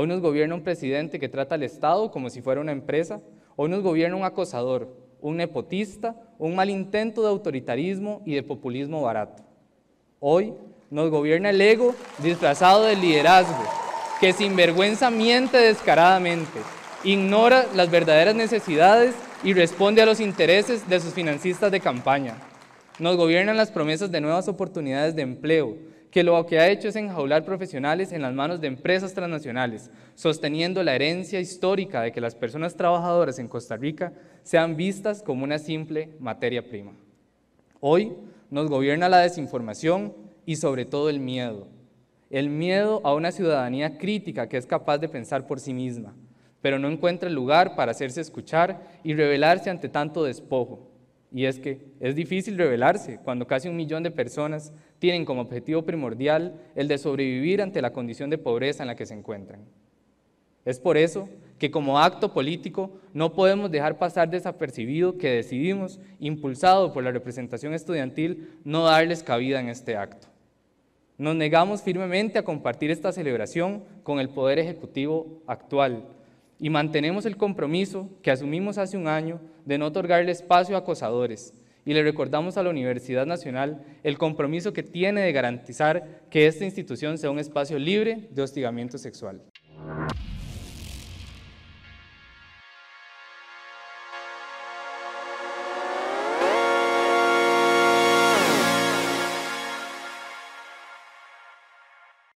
Hoy nos gobierna un presidente que trata al Estado como si fuera una empresa. Hoy nos gobierna un acosador, un nepotista, un mal intento de autoritarismo y de populismo barato. Hoy nos gobierna el ego disfrazado del liderazgo, que sin vergüenza miente descaradamente, ignora las verdaderas necesidades y responde a los intereses de sus financistas de campaña. Nos gobiernan las promesas de nuevas oportunidades de empleo, que lo que ha hecho es enjaular profesionales en las manos de empresas transnacionales, sosteniendo la herencia histórica de que las personas trabajadoras en Costa Rica sean vistas como una simple materia prima. Hoy nos gobierna la desinformación y sobre todo el miedo. El miedo a una ciudadanía crítica que es capaz de pensar por sí misma, pero no encuentra lugar para hacerse escuchar y rebelarse ante tanto despojo. Y es que es difícil revelarse cuando casi un millón de personas tienen como objetivo primordial el de sobrevivir ante la condición de pobreza en la que se encuentran. Es por eso que como acto político no podemos dejar pasar desapercibido que decidimos, impulsado por la representación estudiantil, no darles cabida en este acto. Nos negamos firmemente a compartir esta celebración con el Poder Ejecutivo actual, y mantenemos el compromiso que asumimos hace un año de no otorgarle espacio a acosadores y le recordamos a la Universidad Nacional el compromiso que tiene de garantizar que esta institución sea un espacio libre de hostigamiento sexual.